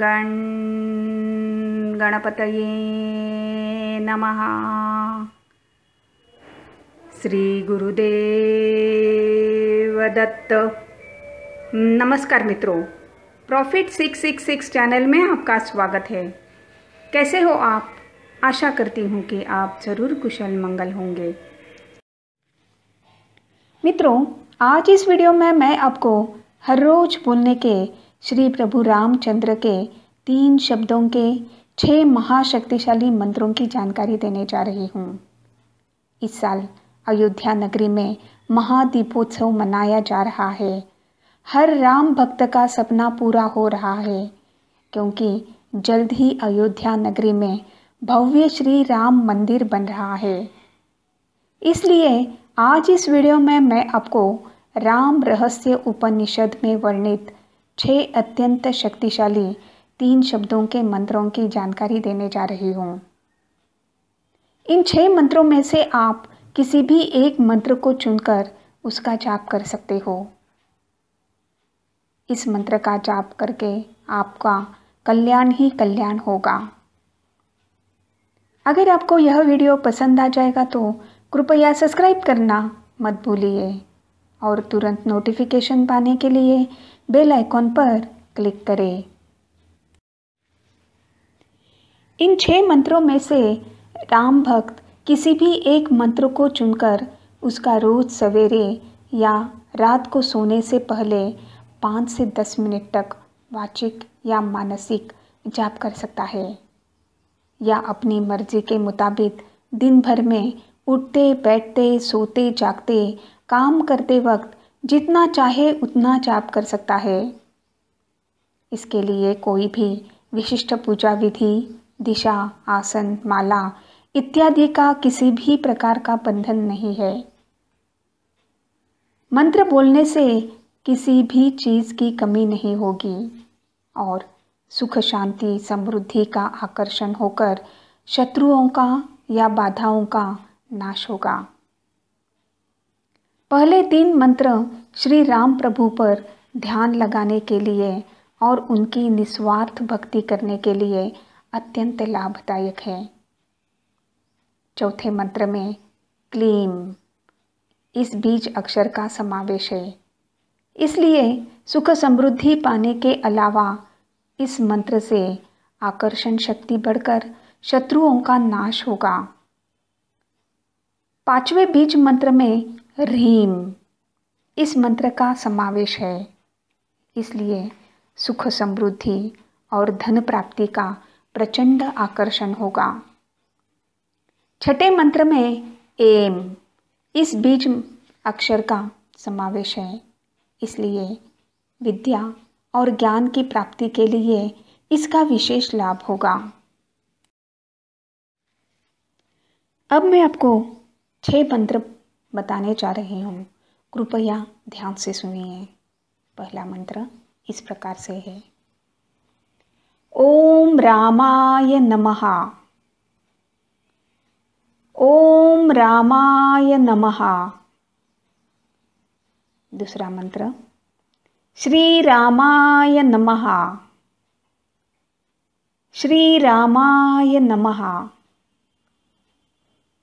गण गणपतये नमः श्रीगुरुदेवदत्त नमस्कार मित्रों प्रॉफिट 666 चैनल में आपका स्वागत है कैसे हो आप आशा करती हूँ कि आप ज़रूर कुशल मंगल होंगे मित्रों आज इस वीडियो में मैं आपको हर रोज बोलने के श्री प्रभु रामचंद्र के तीन शब्दों के छः महाशक्तिशाली मंत्रों की जानकारी देने जा रही हूँ इस साल अयोध्या नगरी में महादीपोत्सव मनाया जा रहा है हर राम भक्त का सपना पूरा हो रहा है क्योंकि जल्द ही अयोध्या नगरी में भव्य श्री राम मंदिर बन रहा है इसलिए आज इस वीडियो में मैं आपको राम रहस्य उपनिषद में वर्णित छह अत्यंत शक्तिशाली तीन शब्दों के मंत्रों की जानकारी देने जा रही हूँ इन छह मंत्रों में से आप किसी भी एक मंत्र को चुनकर उसका जाप कर सकते हो इस मंत्र का जाप करके आपका कल्याण ही कल्याण होगा अगर आपको यह वीडियो पसंद आ जाएगा तो कृपया सब्सक्राइब करना मत भूलिए और तुरंत नोटिफिकेशन पाने के लिए बेल आइकॉन पर क्लिक करें इन छह मंत्रों में से राम भक्त किसी भी एक मंत्र को चुनकर उसका रोज सवेरे या रात को सोने से पहले पाँच से दस मिनट तक वाचिक या मानसिक जाप कर सकता है या अपनी मर्जी के मुताबिक दिन भर में उठते बैठते सोते जागते काम करते वक्त जितना चाहे उतना जाप कर सकता है इसके लिए कोई भी विशिष्ट पूजा विधि दिशा आसन माला इत्यादि का किसी भी प्रकार का बंधन नहीं है मंत्र बोलने से किसी भी चीज़ की कमी नहीं होगी और सुख शांति समृद्धि का आकर्षण होकर शत्रुओं का या बाधाओं का नाश होगा पहले तीन मंत्र श्री राम प्रभु पर ध्यान लगाने के लिए और उनकी निस्वार्थ भक्ति करने के लिए अत्यंत लाभदायक है चौथे मंत्र में क्लीम इस बीज अक्षर का समावेश है इसलिए सुख समृद्धि पाने के अलावा इस मंत्र से आकर्षण शक्ति बढ़कर शत्रुओं का नाश होगा पांचवें बीज मंत्र में रीम इस मंत्र का समावेश है इसलिए सुख समृद्धि और धन प्राप्ति का प्रचंड आकर्षण होगा छठे मंत्र में एम इस बीज अक्षर का समावेश है इसलिए विद्या और ज्ञान की प्राप्ति के लिए इसका विशेष लाभ होगा अब मैं आपको छह मंत्र बताने जा रही हूँ कृपया ध्यान से सुनिए पहला मंत्र इस प्रकार से है ओम रामाय नमः ओम रामाय नमः दूसरा मंत्र श्री रामाय नमः श्री रामाय नमः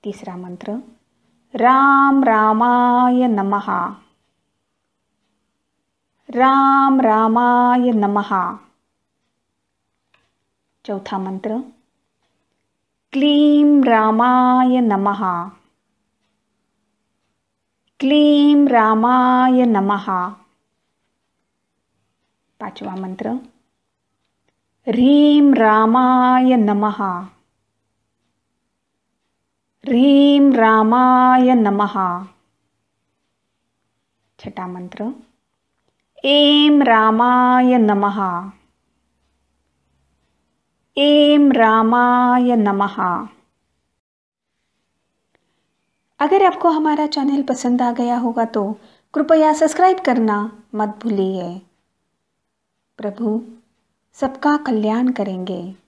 तीसरा मंत्र राम रामाय नमः राम रामाय नमः चौथा मन्त्र क्लीं रामाय नमः क्लीं रामाय नमः पाचवा मन्त्र ह्रीं रामाय नमः ह्रीं रामाय नमः छठा मंत्र ऐं रामाय नमः ऐं रामाय नमः अगर आपको हमारा चैनल पसंद आ गया होगा तो कृपया सब्सक्राइब करना मत भूलिए प्रभु सबका कल्याण करेंगे